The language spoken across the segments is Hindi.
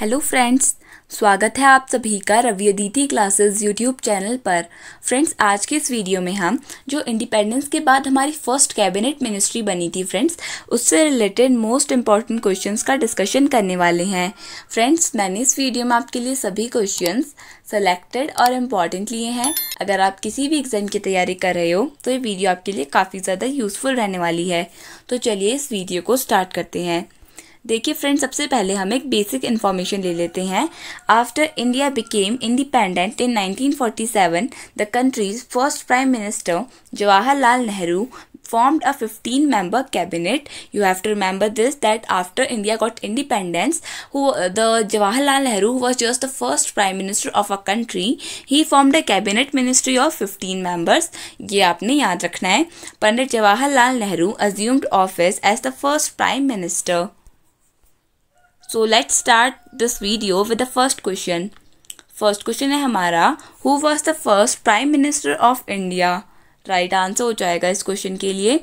हेलो फ्रेंड्स स्वागत है आप सभी का Ravi Aditi classes YouTube channel पर फ्रेंड्स आज के इस वीडियो में हम जो इंडिपेंडेंस के बाद हमारी फर्स्ट कैबिनेट मिनिस्ट्री बनी थी फ्रेंड्स उससे रिलेटेड मोस्ट इम्पॉर्टेंट क्वेश्चंस का डिस्कशन करने वाले हैं फ्रेंड्स मैंने इस वीडियो में आपके लिए सभी क्वेश्चन सेलेक्टेड और इम्पॉर्टेंट लिए हैं अगर आप किसी भी एग्ज़ाम की तैयारी कर रहे हो तो ये वीडियो आपके लिए काफ़ी ज़्यादा यूज़फुल रहने वाली है तो चलिए इस वीडियो को स्टार्ट करते हैं देखिए फ्रेंड सबसे पहले हम एक बेसिक इन्फॉर्मेशन ले लेते हैं after India became independent in 1947 the country's first prime minister Jawaharlal Nehru formed a 15 member cabinet you have to remember this that after india got independence who the jawaharlal nehru who was just the first prime minister of a country he formed a cabinet ministry of 15 members ye aapne yaad rakhna hai pandit jawaharlal nehru assumed office as the first prime minister so let's start this video with the first question first question है हमारा who was the first prime minister of India right answer हो जाएगा इस क्वेश्चन के लिए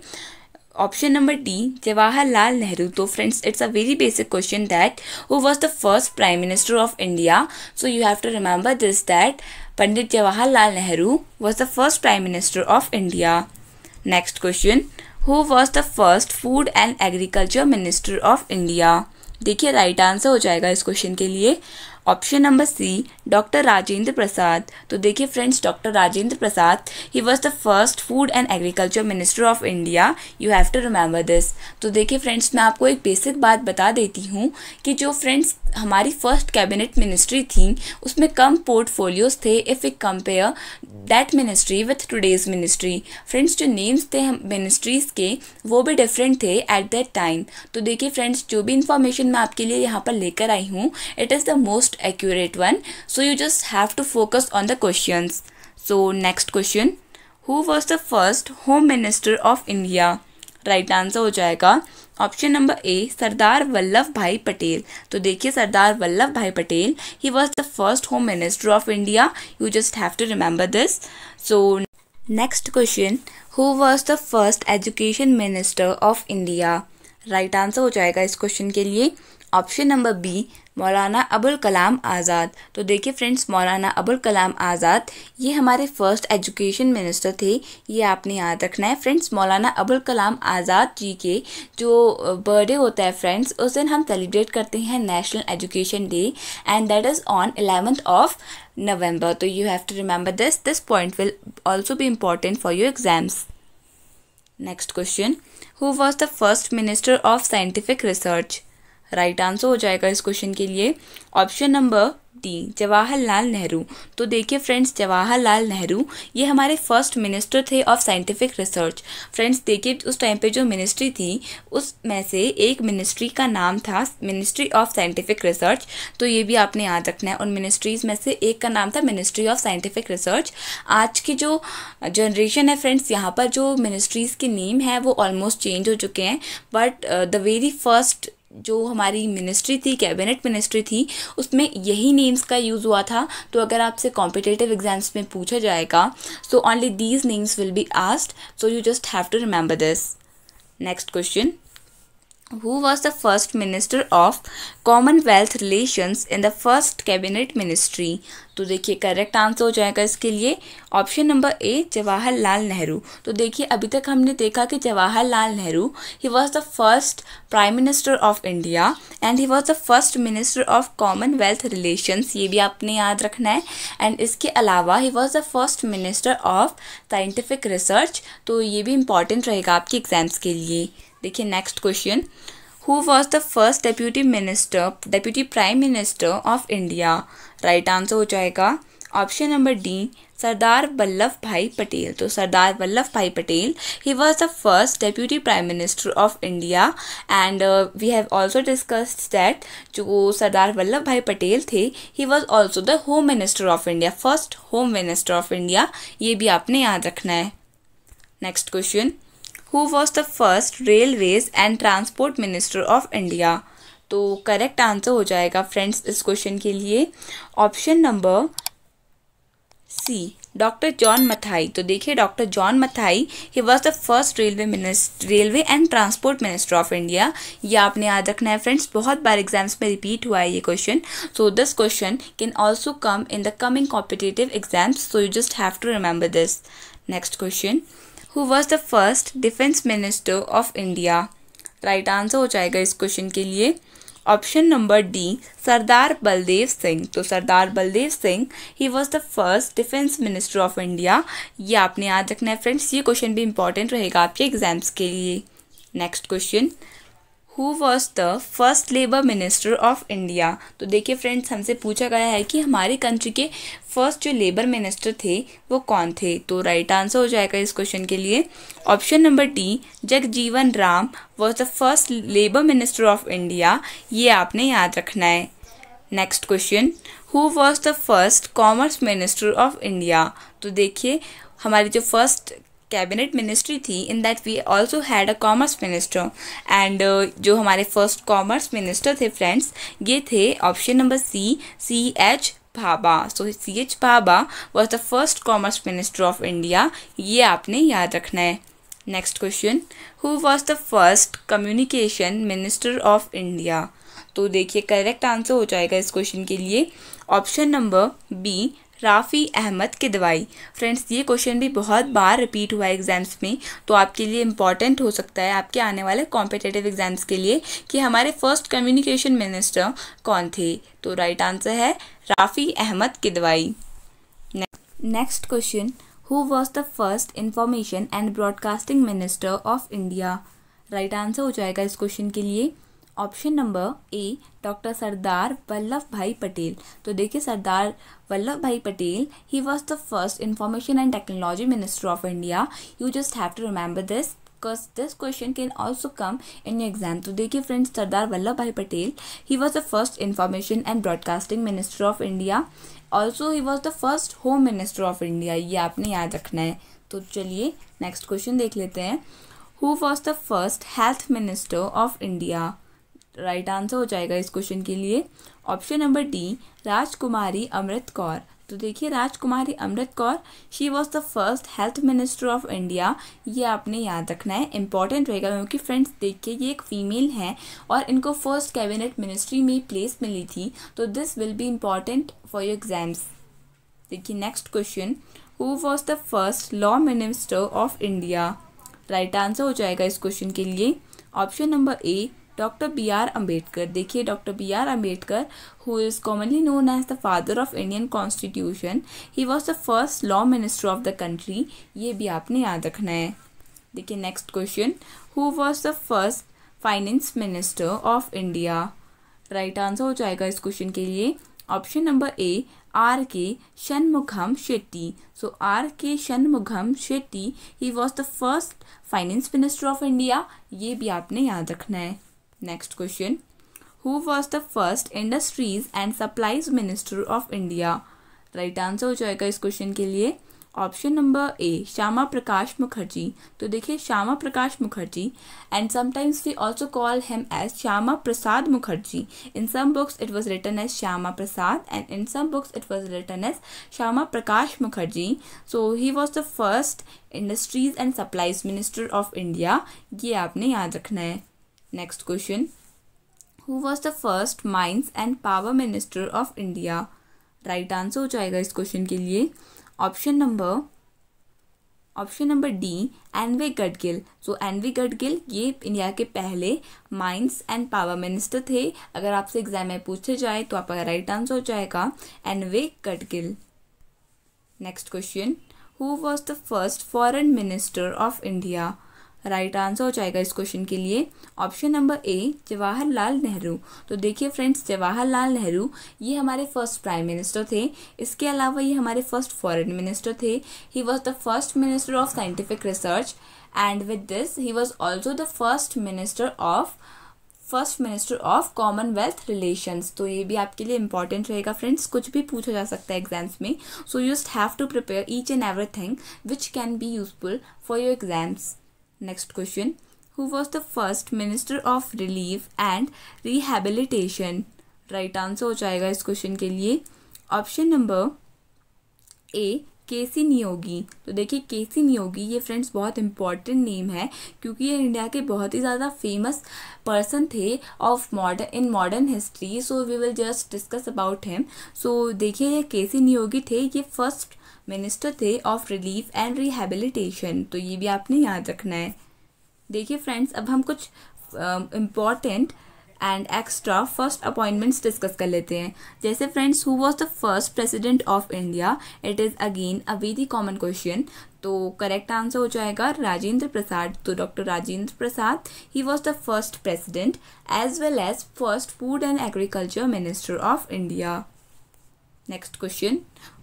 option number D Jawaharlal Nehru तो friends it's a very basic question that who was the first prime minister of India so you have to remember this that Pandit Jawaharlal Nehru was the first prime minister of India next question who was the first food and agriculture minister of India देखिए राइट आंसर हो जाएगा इस क्वेश्चन के लिए option number C doctor Rajendra Prasad तो देखिए friends doctor Rajendra Prasad he was the first food and agriculture minister of India you have to remember this तो देखिए फ्रेंड्स मैं आपको एक बेसिक बात बता देती हूँ कि जो फ्रेंड्स हमारी फर्स्ट कैबिनेट मिनिस्ट्री थी उसमें कम पोर्टफोलियोज थे if you compare that ministry with today's ministry friends जो नेम्स थे मिनिस्ट्रीज़ के वो भी डिफरेंट थे एट दैट टाइम तो देखिए फ्रेंड्स जो भी इंफॉर्मेशन मैं आपके लिए यहाँ पर लेकर आई हूँ it is the most most accurate one. So you just have to focus on the questions. So next question. Who was the first home minister of India? Right answer हो जाएगा option number A Sardar Vallabh Bhai Patel तो देखिए Sardar Vallabh Bhai Patel he was the first home minister of India you just have to remember this so next question who was the first education minister of India right answer हो जाएगा इस क्वेश्चन के लिए ऑप्शन नंबर बी मौलाना अबुल कलाम आज़ाद तो देखिए फ्रेंड्स मौलाना अबुल कलाम आज़ाद ये हमारे फर्स्ट एजुकेशन मिनिस्टर थे ये आपने याद रखना है फ्रेंड्स मौलाना अबुल कलाम आज़ाद जी के जो बर्थडे होता है फ्रेंड्स उस दिन हम सेलिब्रेट करते हैं national education day and that is on eleventh of November तो you have to remember this this point will also भी important for your exams next question who was the first minister of scientific research right answer हो जाएगा इस क्वेश्चन के लिए option number D Jawaharlal Nehru तो देखिए फ्रेंड्स जवाहरलाल नेहरू ये हमारे फर्स्ट मिनिस्टर थे ऑफ साइंटिफिक रिसर्च फ्रेंड्स देखिए उस टाइम पे जो मिनिस्ट्री थी उस में से एक मिनिस्ट्री का नाम था मिनिस्ट्री ऑफ साइंटिफिक रिसर्च तो ये भी आपने याद रखना है उन मिनिस्ट्रीज में से एक का नाम था मिनिस्ट्री ऑफ साइंटिफिक रिसर्च आज की जो जनरेशन है फ्रेंड्स यहाँ पर जो मिनिस्ट्रीज़ के नेम है वो ऑलमोस्ट चेंज हो चुके हैं बट द वेरी फर्स्ट जो हमारी मिनिस्ट्री थी कैबिनेट मिनिस्ट्री थी उसमें यही नेम्स का यूज़ हुआ था तो अगर आपसे कॉम्पिटेटिव एग्जाम्स में पूछा जाएगा so only these names will be asked so you just have to remember this next question who was the first minister of commonwealth relations in the first cabinet ministry तो देखिए करेक्ट आंसर हो जाएगा इसके लिए option number A Jawaharlal Nehru तो देखिए अभी तक हमने देखा कि Jawaharlal Nehru he was the first prime minister of India and he was the first minister of Commonwealth relations ये भी आपने याद रखना है एंड इसके अलावा he was the first minister of scientific research तो ये भी इम्पॉर्टेंट रहेगा आपके एग्जाम्स के लिए देखिए next question who was the first deputy minister deputy prime minister of India right answer हो जाएगा option number D Sardar Vallabh Bhai Patel तो Sardar Vallabh Bhai Patel he was the first deputy prime minister of India and we have also discussed that जो सरदार वल्लभ भाई पटेल थे he was also the home minister of India first home minister of India ये भी आपने याद रखना है next question who was the first railways and transport minister of India तो करेक्ट आंसर हो जाएगा फ्रेंड्स इस क्वेश्चन के लिए option number C doctor John Mathai तो देखिए doctor John Mathai he was the first railway minister railway and transport minister of India ये आपने याद रखना है फ्रेंड्स बहुत बार एग्जाम्स में रिपीट हुआ है ये question so this question can also come in the coming competitive exams so you just have to remember this next question who was the first defence minister of India right answer हो जाएगा इस क्वेश्चन के लिए option number D Sardar Baldev Singh तो Sardar Baldev Singh he was the first defence minister of India ये आपने याद रखना है फ्रेंड्स ये क्वेश्चन भी इंपॉर्टेंट रहेगा आपके एग्जाम्स के लिए next question who was the first labour minister of India तो देखिए फ्रेंड्स हमसे पूछा गया है कि हमारे कंट्री के फर्स्ट जो लेबर मिनिस्टर थे वो कौन थे तो राइट आंसर हो जाएगा इस क्वेश्चन के लिए option number D Jagjivan Ram was the first labour minister of India ये आपने याद रखना है next question who was the first commerce minister of India तो देखिए हमारी जो फर्स्ट कैबिनेट मिनिस्ट्री थी in that we also had a commerce minister and जो हमारे फर्स्ट कॉमर्स मिनिस्टर थे फ्रेंड्स ये थे option number C C H Bhabha so C H Bhabha was the first commerce minister of India ये आपने याद रखना है next question who was the first communication minister of India तो देखिए करेक्ट आंसर हो जाएगा इस क्वेश्चन के लिए option number B Rafi Ahmad दवाई फ्रेंड्स ये क्वेश्चन भी बहुत बार रिपीट हुआ है एग्ज़ाम्स में तो आपके लिए इम्पॉर्टेंट हो सकता है आपके आने वाले कॉम्पिटेटिव एग्ज़ाम्स के लिए कि हमारे फर्स्ट कम्युनिकेशन मिनिस्टर कौन थे तो राइट आंसर है Rafi Ahmad Kidwai next question who was the first information and broadcasting minister of India right answer हो जाएगा इस क्वेश्चन के लिए option number A doctor Sardar Vallabh Bhai Patel तो देखिए Sardar Vallabh Bhai Patel he was the first information and technology minister of India you just have to remember this because this question can also come in you exam तो देखिए friends Sardar Vallabh Bhai Patel he was the first information and broadcasting minister of India also he was the first home minister of India ये आपने याद रखना है तो चलिए नेक्स्ट क्वेश्चन देख लेते हैं who was the first health minister of India right answer हो जाएगा इस क्वेश्चन के लिए ऑप्शन नंबर डी राजकुमारी अमृत कौर तो देखिए Rajkumari Amrit Kaur she was the first health minister of India ये आपने याद रखना है इंपॉर्टेंट रहेगा क्योंकि फ्रेंड्स देखिए ये एक फीमेल है और इनको फर्स्ट कैबिनेट मिनिस्ट्री में प्लेस मिली थी तो this will be important for your exams देखिए next question who was the first law minister of India right answer हो जाएगा इस क्वेश्चन के लिए option number A doctor B R Ambedkar देखिए doctor B R Ambedkar who is commonly known as the father of Indian constitution he was the first law minister of the country ये भी आपने याद रखना है देखिए next question who was the first finance minister of India right answer हो जाएगा इस क्वेश्चन के लिए option number A R K Shanmukham Shetty so R K Shanmukham Shetty he was the first finance minister of India ये भी आपने याद रखना है next question who was the first industries and supplies minister of India right answer हो जाएगा इस क्वेश्चन के लिए option number A Shyama Prakash Mukherjee तो देखिए Shyama Prakash Mukherjee and sometimes we also call him as Shyama Prasad Mukherjee in some books it was written as Shyama Prasad and in some books it was written as Shyama Prakash Mukherjee so he was the first industries and supplies minister of India ये आपने याद रखना है Next question. Who was the first mines and power minister of India? Right answer हो जाएगा इस क्वेश्चन के लिए option number option number D N V Gadgil so N V Gadgil ये इंडिया के पहले माइंस एंड पावर मिनिस्टर थे अगर आपसे एग्जाम में पूछे जाए तो आपका राइट आंसर हो जाएगा N V Gadgil next question who was the first foreign minister of India right answer हो जाएगा इस क्वेश्चन के लिए option number A Jawaharlal Nehru तो देखिए फ्रेंड्स जवाहरलाल नेहरू ये हमारे फर्स्ट प्राइम मिनिस्टर थे इसके अलावा ये हमारे फर्स्ट फॉरेन मिनिस्टर थे he was the first minister of scientific research and with this he was also the first minister of first minister of Commonwealth relations तो ये भी आपके लिए इंपॉर्टेंट रहेगा फ्रेंड्स कुछ भी पूछा जा सकता है एग्जाम्स में so you just have to prepare each and thing which can be useful for your exams Next question. Who was the first minister of relief and rehabilitation? Right answer हो जाएगा इस क्वेश्चन के लिए option number A K C Niyogi तो देखिए केसी नियोगी ये फ्रेंड्स बहुत इंपॉर्टेंट नेम है क्योंकि ये इंडिया के बहुत ही ज़्यादा फेमस पर्सन थे of modern in modern history so we will just discuss about him so देखिए ये केसी नियोगी थे ये फर्स्ट मिनिस्टर थे ऑफ रिलीफ एंड रिहेबिलिटेशन तो ये भी आपने याद रखना है देखिए फ्रेंड्स अब हम कुछ important and extra first appointments discuss कर लेते हैं जैसे friends who was the first president of India it is again a very common question तो करेक्ट आंसर हो जाएगा राजेंद्र प्रसाद तो doctor Rajendra Prasad he was the first president as well as first food and agriculture minister of India next question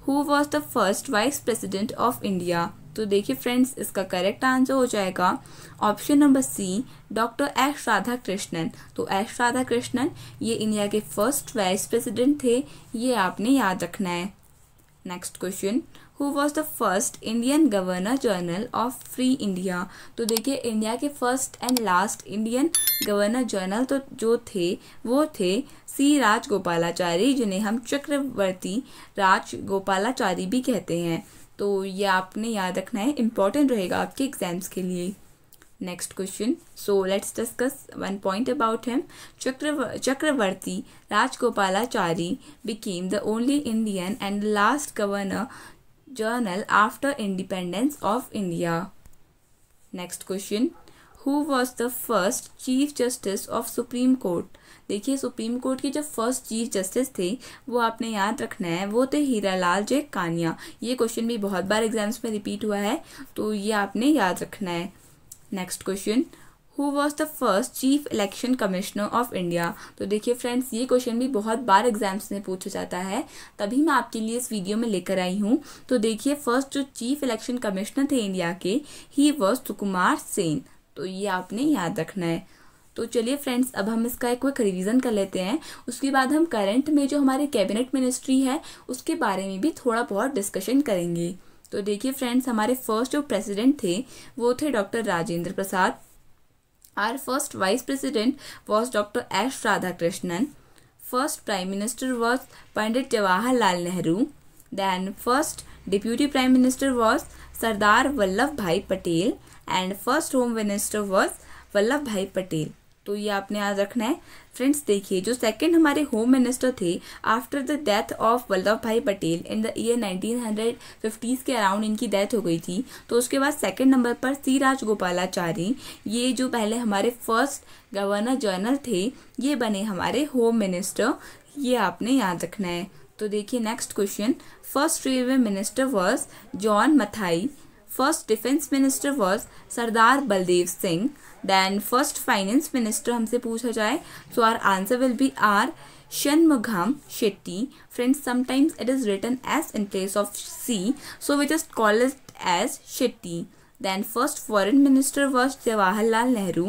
who was the first vice president of India तो देखिए फ्रेंड्स इसका करेक्ट आंसर हो जाएगा option number C doctor S Radha Krishnan तो एस राधा कृष्णन ये इंडिया के फर्स्ट वाइस प्रेसिडेंट थे ये आपने याद रखना है next question who was the first Indian governor general of free India तो देखिए इंडिया के first and last Indian governor general तो जो थे वो थे सी राजगोपालाचारी जिन्हें हम चक्रवर्ती राजगोपालाचारी भी कहते हैं तो ये आपने याद रखना है इम्पॉर्टेंट रहेगा आपके एग्जाम्स के लिए next question so let's discuss one point about him Chakravarti Rajagopalachari became the only Indian and last governor journal after independence of India. Next question who was the first chief justice of supreme court देखिए सुप्रीम कोर्ट के जो फर्स्ट चीफ जस्टिस थे वो आपने याद रखना है वो थे हीरालाल जे कानिया ये क्वेश्चन भी बहुत बार एग्जाम्स में रिपीट हुआ है तो ये आपने याद रखना है next question who was the first chief election commissioner of India तो देखिए फ्रेंड्स ये क्वेश्चन भी बहुत बार एग्जाम्स में पूछा जाता है तभी मैं आपके लिए इस वीडियो में लेकर आई हूँ तो देखिए फर्स्ट जो चीफ इलेक्शन कमिश्नर थे इंडिया के ही वॉज सुकुमार सेन तो ये आपने याद रखना है तो चलिए फ्रेंड्स अब हम इसका एक क्विक रिवीजन कर लेते हैं उसके बाद हम करंट में जो हमारे कैबिनेट मिनिस्ट्री है उसके बारे में भी थोड़ा बहुत डिस्कशन करेंगे तो देखिए फ्रेंड्स हमारे फर्स्ट जो प्रेसिडेंट थे वो थे doctor Rajendra Prasad Our first vice president was Dr. S. Radhakrishnan. First prime minister was Pandit Jawaharlal Nehru. Then first deputy prime minister was Sardar Vallabhbhai Patel and first home minister was Vallabhbhai Patel. तो ये आपने याद रखना है फ्रेंड्स देखिए जो सेकंड हमारे होम मिनिस्टर थे after the death of Vallabh Bhai Patel in the year 1950s के अराउंड इनकी डेथ हो गई थी तो उसके बाद सेकंड नंबर पर सी राजगोपालाचारी ये जो पहले हमारे फर्स्ट गवर्नर जनरल थे ये बने हमारे होम मिनिस्टर ये आपने याद रखना है तो देखिए next question first railway minister was John Mathai first defence minister was Sardar Baldev Singh then first finance minister हमसे पूछा जाए so R answer will be R Shanmugam Shetty friends sometimes it is written as in place of C so which is call it as Shetty. Then first foreign minister was Jawaharlal Nehru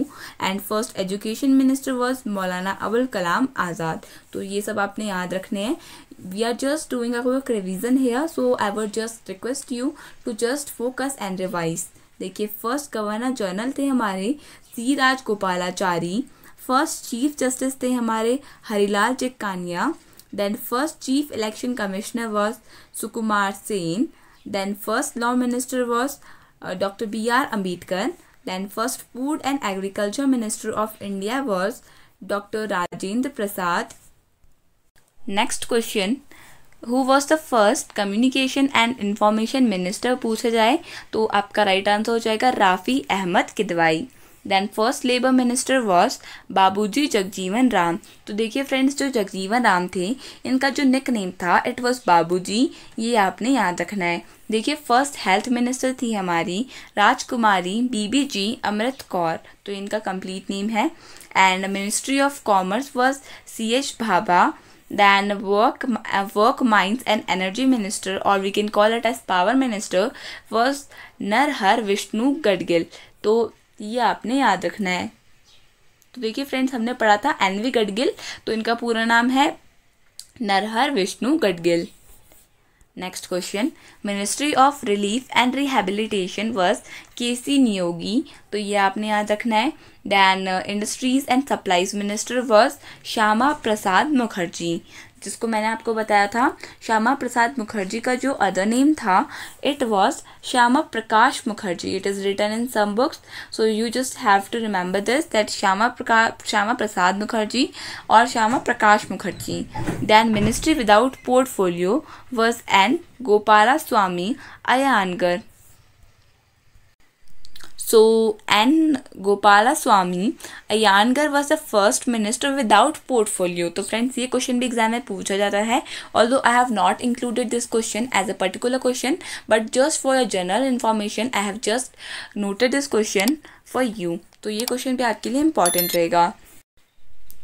and first education minister was Maulana Abul Kalam Azad. तो ye sab aapne yaad rakhne hain we are just doing a quick revision here, so I would just request you to just focus and revise. देखिए फर्स्ट गवर्नर जनरल थे हमारे C Rajagopalachari first chief justice थे हमारे Harilal Chikkania then first chief election commissioner was Sukumar Sen then first law minister was doctor B R Ambedkar then first food and agriculture minister of India was doctor Rajendra Prasad next question who was the first communication and information minister पूछा जाए तो आपका राइट आंसर हो जाएगा Rafi Ahmad Kidwai then first labour minister was Babuji Jagjivan Ram तो देखिए फ्रेंड्स जो जगजीवन राम थे इनका जो निक नेम था इट वॉज बाबूजी ये आपने याद रखना है देखिए फर्स्ट हेल्थ मिनिस्टर थी हमारी राजकुमारी बीबी जी अमृत कौर तो इनका कंप्लीट नेम है and ministry of commerce was C H Bhabha then work uh, work mines and energy minister or we can call it as power minister was narhar vishnu gadgil तो तो ये आपने याद रखना है तो देखिए फ्रेंड्स हमने पढ़ा था एनवी गडगिल तो इनका पूरा नाम है Narhar Vishnu Gadgil next question ministry of relief and rehabilitation was K C Niyogi तो ये आपने याद रखना है then industries and supplies minister was Shyama Prasad Mukherjee जिसको मैंने आपको बताया था श्यामा प्रसाद मुखर्जी का जो अदर नेम था it was Shyama Prakash Mukherjee it is written in some books so you just have to remember this that Shyama Prakash Shyama Prasad Mukherjee और Shyama Prakash Mukherjee then ministry without portfolio was N Gopalaswami Ayyangar So, N. gopala swami ayangar was the first minister without portfolio. तो friends ye question bhi exam mein pucha jata hai Although I have not included this question as a particular question, but just for your general information, I have just noted this question for you. तो ye question bhi aapke liye important rahega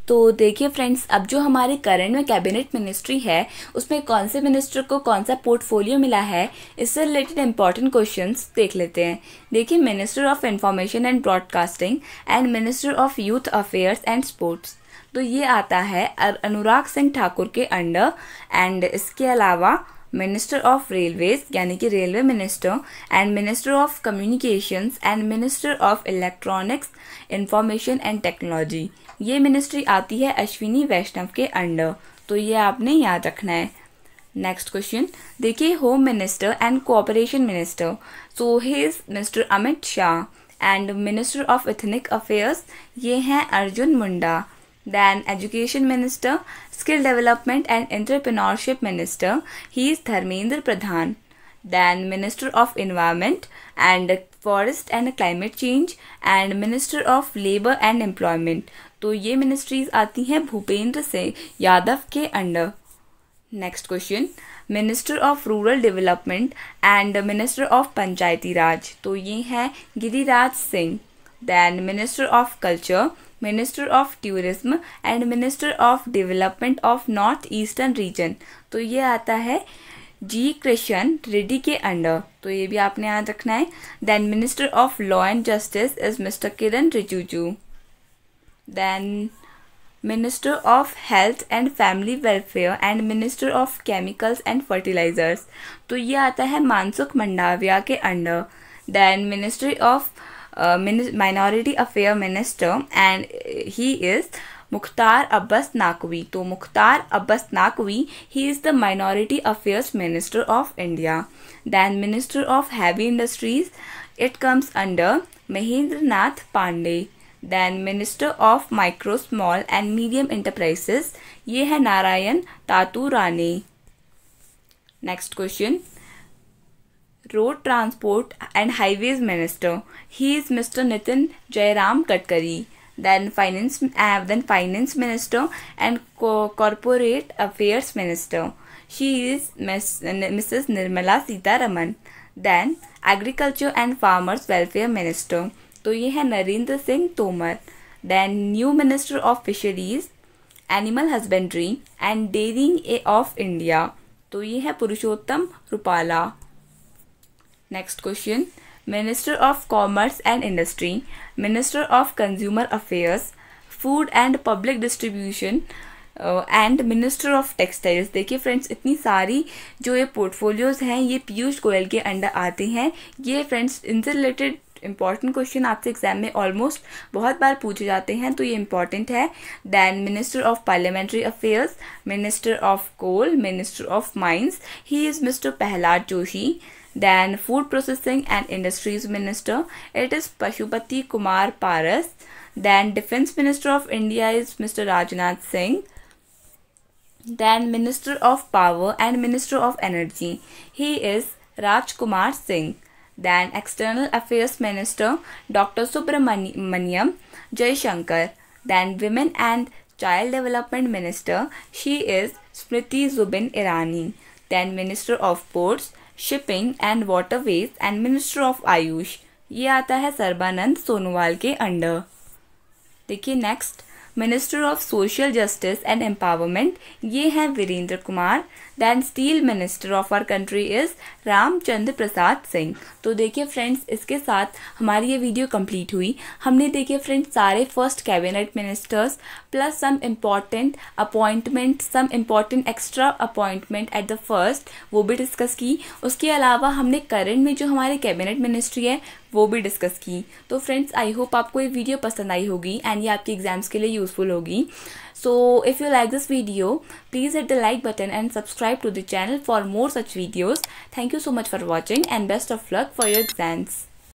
तो देखिए फ्रेंड्स अब जो हमारे करंट में कैबिनेट मिनिस्ट्री है उसमें कौन से मिनिस्टर को कौन सा पोर्टफोलियो मिला है इससे रिलेटेड इंपॉर्टेंट क्वेश्चन देख लेते हैं देखिए minister of information and broadcasting and minister of youth affairs and sports तो ये आता है अनुराग सिंह ठाकुर के अंडर एंड इसके अलावा मिनिस्टर ऑफ रेलवेज यानी कि railway minister and minister of communications and minister of electronics information and technology ये मिनिस्ट्री आती है अश्विनी वैष्णव के अंडर तो ये आपने याद रखना है नेक्स्ट क्वेश्चन देखिए home minister and cooperation minister so his mister Amit Shah and minister of ethnic affairs ये हैं Arjun Munda then education minister skill development and entrepreneurship minister he is Dharmendra Pradhan then minister of environment and forest and climate change and minister of labour and employment तो ये मिनिस्ट्रीज आती हैं भूपेंद्र सिंह यादव के under next question minister of rural development and minister of Panchayati Raj तो ये हैं Giriraj Singh then minister of culture minister of tourism and minister of development of north eastern region तो ये आता है जी कृष्ण रेड्डी के अंडर तो ये भी आपने याद रखना है then minister of law and justice is mister Kiren Rijiju then minister of health and family welfare and minister of chemicals and fertilizers तो ये आता है मानसुख मंडाविया के under then ministry of uh, minority affair minister and he is Mukhtar Abbas Naqvi तो Mukhtar Abbas Naqvi he is the minority affairs minister of India then minister of heavy industries it comes under Mahendra Nath Pandey then Minister of Micro, Small and Medium Enterprises. ये है Narayan Tatu Rane next question road transport and highways minister he is mister Nitin Jairam Gadkari then finance uh, then finance minister and corporate affairs minister she is mrs nirmala sitaraman then agriculture and farmers welfare minister तो ये है Narendra Singh Tomar then new minister of fisheries animal husbandry and dairying a of India तो ये है Purushottam Rupala next question minister of commerce and industry minister of consumer affairs food and public distribution and minister of textiles देखिए फ्रेंड्स इतनी सारी जो ये पोर्टफोलियोज़ हैं ये पीयूष गोयल के अंडर आते हैं ये फ्रेंड्स इनसे रिलेटेड इंपॉर्टेंट क्वेश्चन आपसे एग्जाम में ऑलमोस्ट बहुत बार पूछे जाते हैं तो ये इंपॉर्टेंट है then minister of parliamentary affairs minister of coal minister of mines he is mister Pralhad Joshi then food processing and industries minister it is Pashupati Kumar Paras then defence minister of India is mister Rajnath Singh then minister of power and minister of energy he is Rajkumar Singh then External Affairs Minister Dr. Subramaniam jay shankar then Women and Child Development Minister, she is Smriti Zubin Irani, then Minister of Ports, Shipping and Waterways and Minister of Ayush. ये आता है सर्बानंद सोनोवाल के अंडर देखिए next minister of social justice and empowerment ये हैं Virendra Kumar then steel minister of our country is Ramchandra Prasad Singh तो देखिए फ्रेंड्स इसके साथ हमारी ये वीडियो कंप्लीट हुई हमने देखिए फ्रेंड्स सारे first cabinet ministers plus some important appointment some important extra appointment at the first वो भी डिस्कस की उसके अलावा हमने करंट में जो हमारे कैबिनेट मिनिस्ट्री है वो भी डिस्कस की तो फ्रेंड्स आई होप आपको ये वीडियो पसंद आई होगी एंड ये आपके एग्जाम्स के लिए यूजफुल होगी so if you like this video please hit the like button and subscribe to the channel for more such videos thank you so much for watching and best of luck for your exams